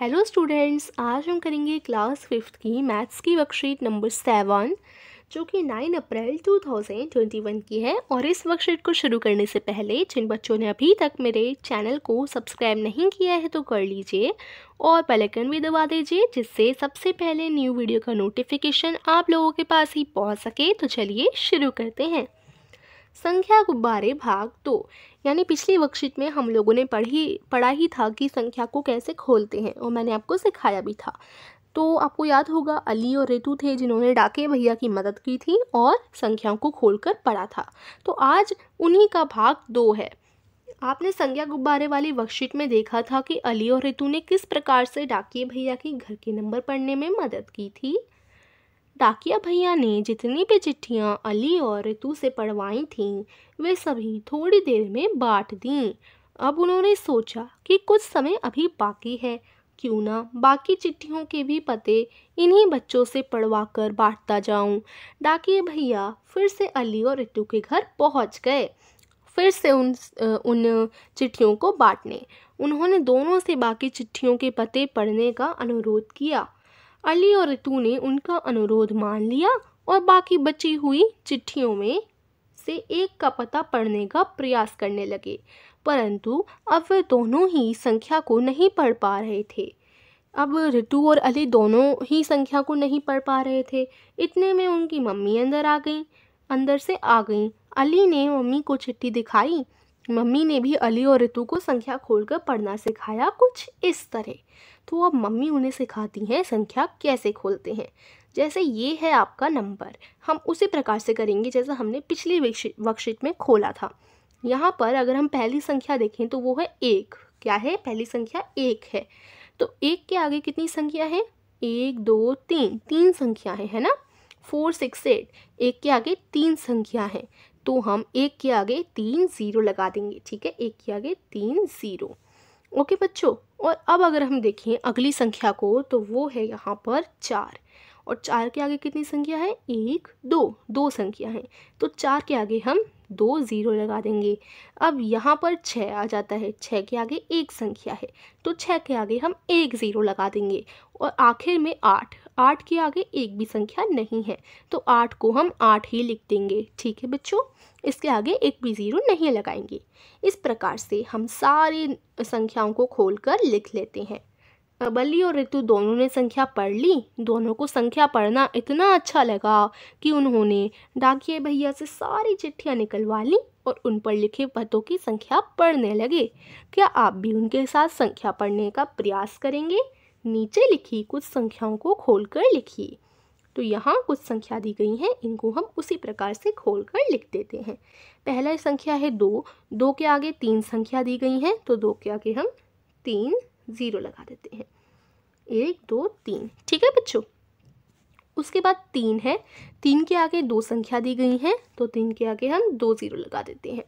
hello students आज हम करेंगे क्लास फिफ्थ की मैथ्स की वर्कशीट नंबर सेवन जो कि nine April two thousand twenty one की है और इस वर्कशीट को शुरू करने से पहले जिन बच्चों ने अभी तक मेरे चैनल को सब्सक्राइब नहीं किया है तो कर लीजिए और बेल भी दबा दीजिए जिससे सबसे पहले न्यू वीडियो का नोटिफिकेशन आप लोगों के पास ही पहुँच सके तो चलिए शुरू करते हैं संख्या गुब्बारे भाग दो तो, यानी पिछली वर्कशीट में हम लोगों ने पढ़ी पढ़ा ही था कि संख्या को कैसे खोलते हैं और मैंने आपको सिखाया भी था तो आपको याद होगा अली और रितु थे जिन्होंने डाके भैया की मदद की थी और संख्याओं को खोलकर पढ़ा था तो आज उन्हीं का भाग दो है आपने संज्ञा गुब्बारे वाली वर्कशीट में देखा था कि अली और रितु ने किस प्रकार से डाकिए भैया के घर के नंबर पढ़ने में मदद की थी डाकिया भैया ने जितनी भी चिट्ठियाँ अली और रितु से पढ़वाई थीं वे सभी थोड़ी देर में बांट दीं अब उन्होंने सोचा कि कुछ समय अभी बाकी है क्यों ना बाकी चिट्ठियों के भी पते इन्हीं बच्चों से पढ़वा कर बांटता जाऊं डाकिया भैया फिर से अली और रितु के घर पहुंच गए फिर से उन उन चिट्ठियों को बांटने उन्होंने दोनों से बाकी चिट्ठियों के पते पढ़ने का अनुरोध किया अली और ऋतु ने उनका अनुरोध मान लिया और बाकी बची हुई चिट्ठियों में से एक का पता पढ़ने का प्रयास करने लगे परंतु अब वे दोनों ही संख्या को नहीं पढ़ पा रहे थे अब रितु और अली दोनों ही संख्या को नहीं पढ़ पा रहे थे इतने में उनकी मम्मी अंदर आ गई अंदर से आ गई अली ने मम्मी को चिट्ठी दिखाई मम्मी ने भी अली और ऋतु को संख्या खोलकर पढ़ना सिखाया कुछ इस तरह तो अब मम्मी उन्हें सिखाती हैं संख्या कैसे खोलते हैं जैसे ये है आपका नंबर हम उसी प्रकार से करेंगे जैसा हमने पिछली वर्कशीट में खोला था यहाँ पर अगर हम पहली संख्या देखें तो वो है एक क्या है पहली संख्या एक है तो एक के आगे कितनी संख्या है एक दो तीन तीन संख्या है है ना फोर सिक्स एट एक के आगे तीन संख्या है तो हम एक के आगे तीन ज़ीरो लगा देंगे ठीक है एक के आगे तीन ज़ीरो ओके बच्चों और अब अगर हम देखें अगली संख्या को तो वो है यहाँ पर चार और चार के आगे कितनी संख्या है एक दो दो संख्या है तो चार के आगे हम दो ज़ीरो लगा देंगे अब यहाँ पर छः आ जाता है छः के आगे एक संख्या है तो छः के आगे हम एक ज़ीरो लगा देंगे और आखिर में आठ आठ के आगे एक भी संख्या नहीं है तो आठ को हम आठ ही लिख देंगे ठीक है बच्चों इसके आगे एक भी ज़ीरो नहीं लगाएंगे इस प्रकार से हम सारी संख्याओं को खोलकर लिख लेते हैं बली और ऋतु दोनों ने संख्या पढ़ ली दोनों को संख्या पढ़ना इतना अच्छा लगा कि उन्होंने डाकिए भैया से सारी चिट्ठियाँ निकलवा लीं और उन पर लिखे पतों की संख्या पढ़ने लगे क्या आप भी उनके साथ संख्या पढ़ने का प्रयास करेंगे नीचे लिखी कुछ संख्याओं को खोलकर लिखिए तो यहाँ कुछ संख्या दी गई हैं इनको हम उसी प्रकार से खोल कर लिख देते हैं पहला संख्या है दो दो के आगे तीन संख्या दी गई हैं तो दो के आगे हम तीन ज़ीरो लगा देते हैं एक दो तीन ठीक है बच्चों उसके बाद तीन है तीन के आगे दो संख्या दी गई हैं तो तीन के आगे हम दो ज़ीरो लगा देते हैं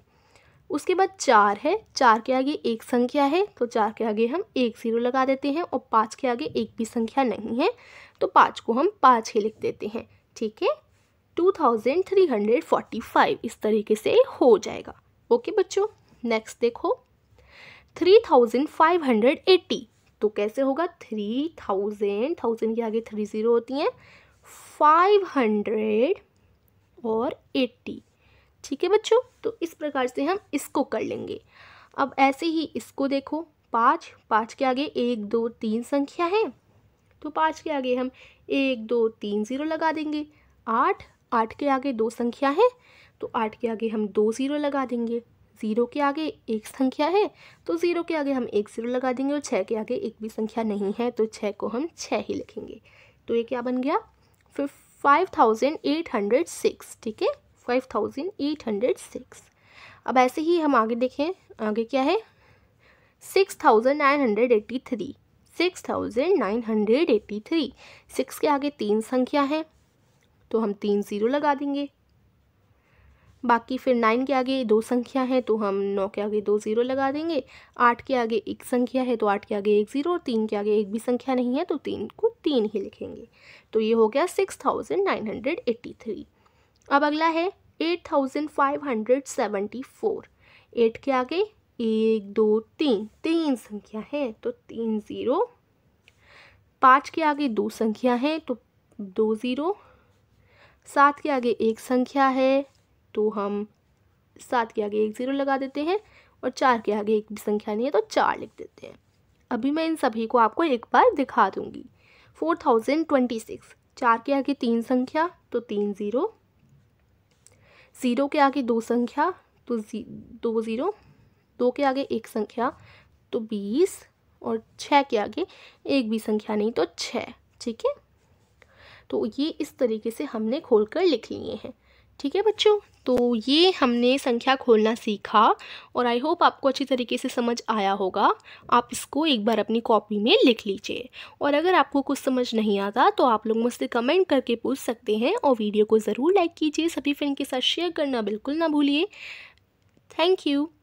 उसके बाद चार है चार के आगे एक संख्या है तो चार के आगे हम एक ज़ीरो लगा देते हैं और पाँच के आगे एक भी संख्या नहीं है तो पाँच को हम पाँच ही लिख देते हैं ठीक है two thousand three hundred forty five इस तरीके से हो जाएगा ओके बच्चों नेक्स्ट देखो three thousand five hundred eighty तो कैसे होगा थ्री थाउजेंड थाउजेंड के आगे थ्री ज़ीरो होती हैं फाइव हंड्रेड और एट्टी ठीक है बच्चों तो इस प्रकार से हम इसको कर लेंगे अब ऐसे ही इसको देखो पाँच पाँच के आगे एक दो तीन संख्या है तो पाँच के आगे हम एक दो तीन ज़ीरो लगा देंगे आठ आठ के आगे दो संख्या है तो आठ के आगे हम दो ज़ीरो लगा देंगे ज़ीरो के आगे एक संख्या है तो ज़ीरो के आगे हम एक ज़ीरो लगा देंगे और छः के आगे एक भी संख्या नहीं है तो छः को हम छः ही लिखेंगे तो ये क्या बन गया फिर five thousand eight hundred six ठीक है five thousand eight hundred six अब ऐसे ही हम आगे देखें आगे क्या है six thousand nine hundred eighty three six thousand nine hundred eighty three six के आगे तीन संख्या हैं तो हम तीन ज़ीरो लगा देंगे बाकी फिर नाइन के आगे दो संख्या है तो हम नौ के आगे दो ज़ीरो लगा देंगे आठ के आगे एक संख्या है तो आठ के आगे एक ज़ीरो और तीन के आगे एक भी संख्या नहीं है तो तीन को तीन ही लिखेंगे तो ये हो गया six thousand nine hundred eighty three अब अगला है eight thousand five hundred seventy four eight के आगे एक दो तीन तीन संख्या है तो तीन ज़ीरो पाँच के आगे दो संख्या है तो दो ज़ीरो सात के आगे एक संख्या है तो हम सात के आगे एक ज़ीरो लगा देते हैं और चार के आगे एक भी संख्या नहीं है तो चार लिख देते हैं अभी मैं इन सभी को आपको एक बार दिखा दूँगी फोर थाउजेंड ट्वेंटी सिक्स चार के आगे तीन संख्या तो तीन ज़ीरो ज़ीरो के आगे दो संख्या तो जी दो ज़ीरो दो के आगे एक संख्या तो बीस और छः के आगे एक भी संख्या नहीं तो छः ठीक है तो ये इस तरीके से हमने खोल कर लिख लिए हैं ठीक है बच्चों तो ये हमने संख्या खोलना सीखा और आई होप आपको अच्छी तरीके से समझ आया होगा आप इसको एक बार अपनी कॉपी में लिख लीजिए और अगर आपको कुछ समझ नहीं आता तो आप लोग मुझसे कमेंट करके पूछ सकते हैं और वीडियो को ज़रूर लाइक कीजिए सभी फ्रेंड के साथ शेयर करना बिल्कुल ना भूलिए थैंक यू